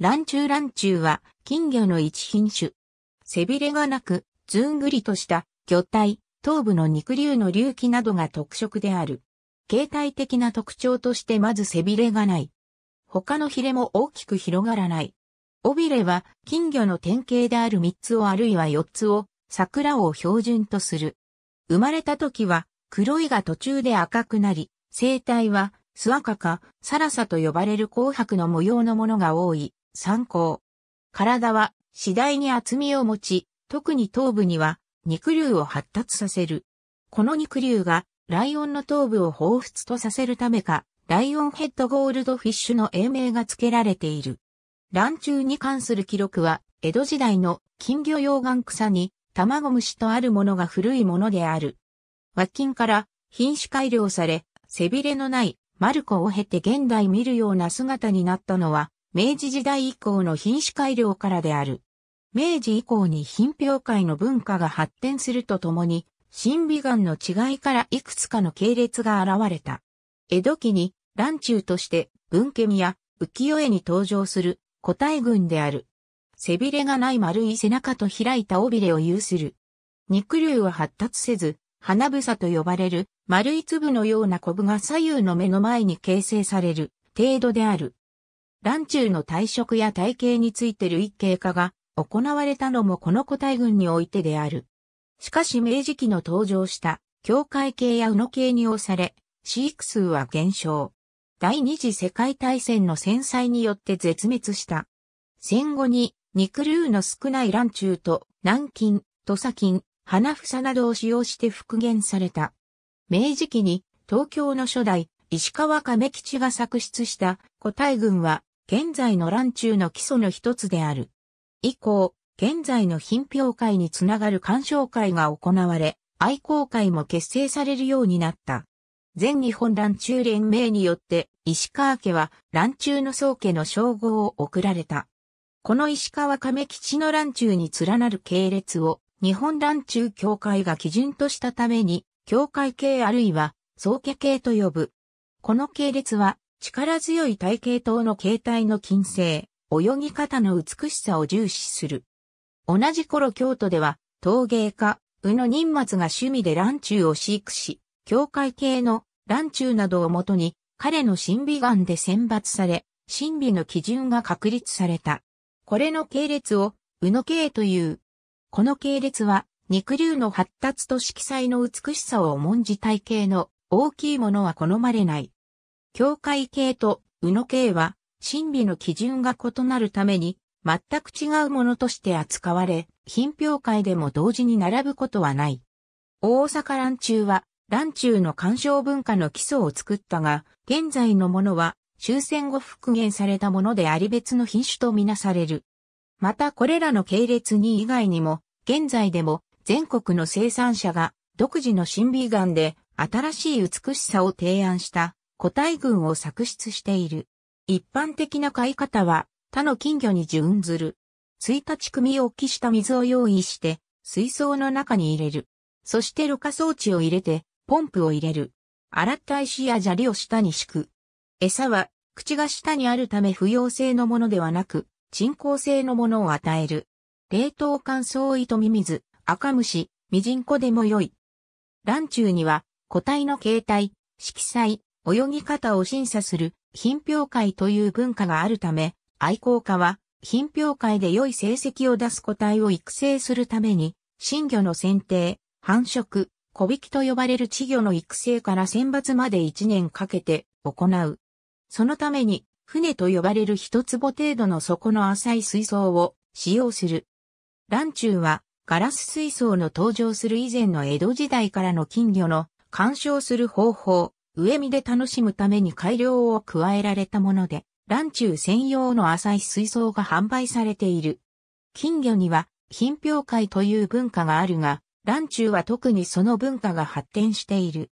ランチューランチューは金魚の一品種。背びれがなく、ずんぐりとした魚体、頭部の肉瘤の隆起などが特色である。形態的な特徴としてまず背びれがない。他のヒレも大きく広がらない。尾びれは金魚の典型である3つをあるいは4つを桜を標準とする。生まれた時は黒いが途中で赤くなり、生体は素赤かサラサと呼ばれる紅白の模様のものが多い。参考。体は次第に厚みを持ち、特に頭部には肉瘤を発達させる。この肉瘤がライオンの頭部を彷彿とさせるためか、ライオンヘッドゴールドフィッシュの英名が付けられている。卵虫に関する記録は、江戸時代の金魚溶岩草に、卵虫とあるものが古いものである。脇菌から品種改良され、背びれのないマルコを経て現代見るような姿になったのは、明治時代以降の品種改良からである。明治以降に品評会の文化が発展するとともに、新美眼の違いからいくつかの系列が現れた。江戸期に、乱中として、文家や浮世絵に登場する古代群である。背びれがない丸い背中と開いた尾びれを有する。肉流は発達せず、花房と呼ばれる丸い粒のようなコブが左右の目の前に形成される程度である。卵中の体色や体型について類型化が行われたのもこの個体群においてである。しかし明治期の登場した境界系や宇野系に押され、飼育数は減少。第二次世界大戦の戦災によって絶滅した。戦後に肉類の少ない卵中と南京、土佐菌、花房などを使用して復元された。明治期に東京の初代石川亀吉が作出した個体群は現在の乱中の基礎の一つである。以降、現在の品評会につながる鑑賞会が行われ、愛好会も結成されるようになった。全日本乱中連盟によって、石川家は乱中の宗家の称号を贈られた。この石川亀吉の乱中に連なる系列を日本乱中協会が基準としたために、協会系あるいは宗家系と呼ぶ。この系列は力強い体型等の形態の近世、泳ぎ方の美しさを重視する。同じ頃京都では、陶芸家、宇野任松が趣味で乱中を飼育し、教会系の乱中などをもとに、彼の審美眼で選抜され、審美の基準が確立された。これの系列を、宇野系という。この系列は、肉流の発達と色彩の美しさを重んじ体系の大きいものは好まれない。境界系と宇野系は、神秘の基準が異なるために、全く違うものとして扱われ、品評会でも同時に並ぶことはない。大阪蘭中は、蘭中の鑑賞文化の基礎を作ったが、現在のものは、終戦後復元されたものであり別の品種とみなされる。またこれらの系列に以外にも、現在でも全国の生産者が独自の神秘眼で新しい美しさを提案した個体群を作出している。一般的な飼い方は、他の金魚に準ずる。1日組を置きした水を用意して、水槽の中に入れる。そしてろ過装置を入れて、ポンプを入れる。洗った石や砂利を下に敷く。餌は、口が下にあるため不要性のものではなく、沈香性のものを与える。冷凍乾燥糸ミミズ、赤虫、ミジンコでも良い。卵中には、個体の形態、色彩、泳ぎ方を審査する品評会という文化があるため、愛好家は品評会で良い成績を出す個体を育成するために、新魚の選定、繁殖、小引きと呼ばれる稚魚の育成から選抜まで1年かけて行う。そのために、船と呼ばれる一坪程度の底の浅い水槽を使用する。卵中はガラス水槽の登場する以前の江戸時代からの金魚の鑑賞する方法、植え身で楽しむために改良を加えられたもので、ランチュー専用の浅い水槽が販売されている。金魚には品評会という文化があるが、ランチューは特にその文化が発展している。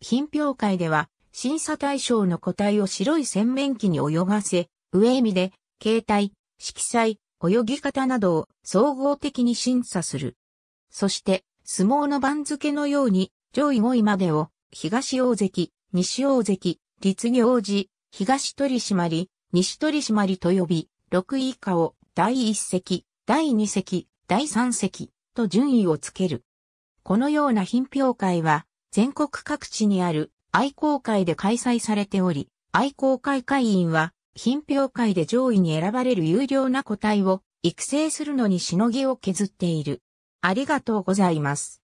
品評会では、審査対象の個体を白い洗面器に泳がせ、上見で、形態、色彩、泳ぎ方などを総合的に審査する。そして、相撲の番付のように、上位5位までを、東大関、西大関、立行寺、東取締、西取締と呼び、6位以下を第1席、第2席、第3席と順位をつける。このような品評会は全国各地にある愛好会で開催されており、愛好会会員は品評会で上位に選ばれる有料な個体を育成するのにしのぎを削っている。ありがとうございます。